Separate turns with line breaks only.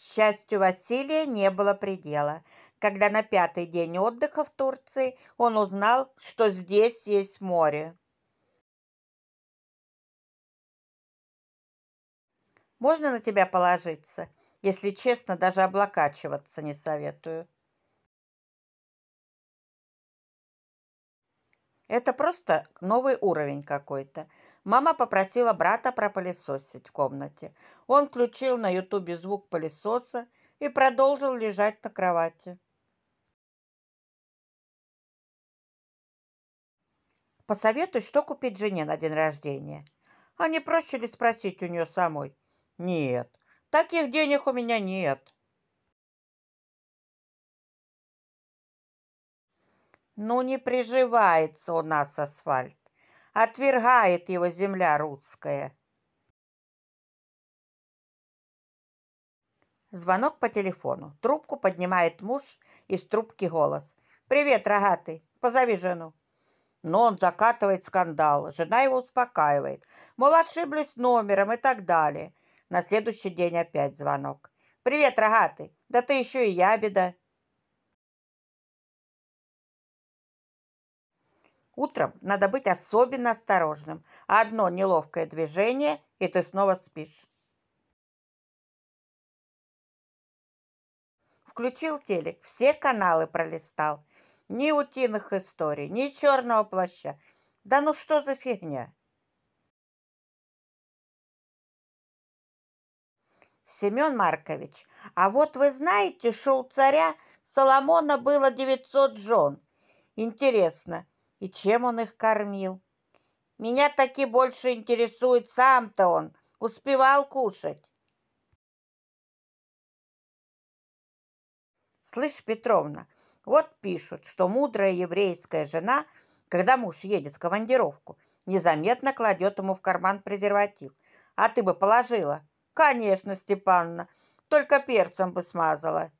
счастью, Василия не было предела. Когда на пятый день отдыха в Турции он узнал, что здесь есть море. Можно на тебя положиться? Если честно, даже облокачиваться не советую. Это просто новый уровень какой-то. Мама попросила брата пропылесосить в комнате. Он включил на ютубе звук пылесоса и продолжил лежать на кровати. Посоветуй, что купить жене на день рождения. А не проще ли спросить у нее самой? Нет, таких денег у меня нет. Ну, не приживается у нас асфальт отвергает его земля русская. Звонок по телефону. Трубку поднимает муж из трубки голос. «Привет, рогатый, позови жену». Но он закатывает скандал. Жена его успокаивает. Мол, ошиблись номером и так далее. На следующий день опять звонок. «Привет, рогатый, да ты еще и ябеда». Утром надо быть особенно осторожным. Одно неловкое движение, и ты снова спишь. Включил телек, все каналы пролистал. Ни утиных историй, ни черного плаща. Да ну что за фигня? Семен Маркович, а вот вы знаете, что у царя Соломона было 900 жен. Интересно, и чем он их кормил. Меня таки больше интересует сам-то он. Успевал кушать. Слышь, Петровна, вот пишут, что мудрая еврейская жена, когда муж едет в командировку, незаметно кладет ему в карман презерватив. А ты бы положила? Конечно, Степанна, только перцем бы смазала.